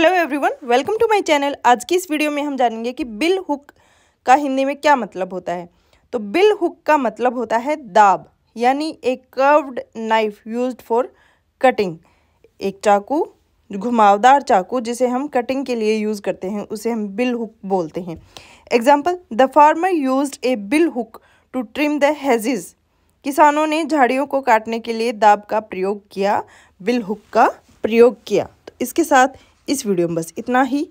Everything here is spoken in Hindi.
hello everyone welcome to my channel आज की इस वीडियो में हम जानेंगे कि बिल हुक का हिंदी में क्या मतलब होता है तो बिल हुक का मतलब होता है दाब यानी एक curved knife used for cutting एक चाकू घुमावदार चाकू जिसे हम कटिंग के लिए यूज़ करते हैं उसे हम बिल हुक बोलते हैं example the farmer use a billhook to trim the hedges किसानों ने झाड़ियों को काटने के लिए दाब का प्रयोग किया बिल हुक का प्रयोग किया तो इसके साथ इस वीडियो में बस इतना ही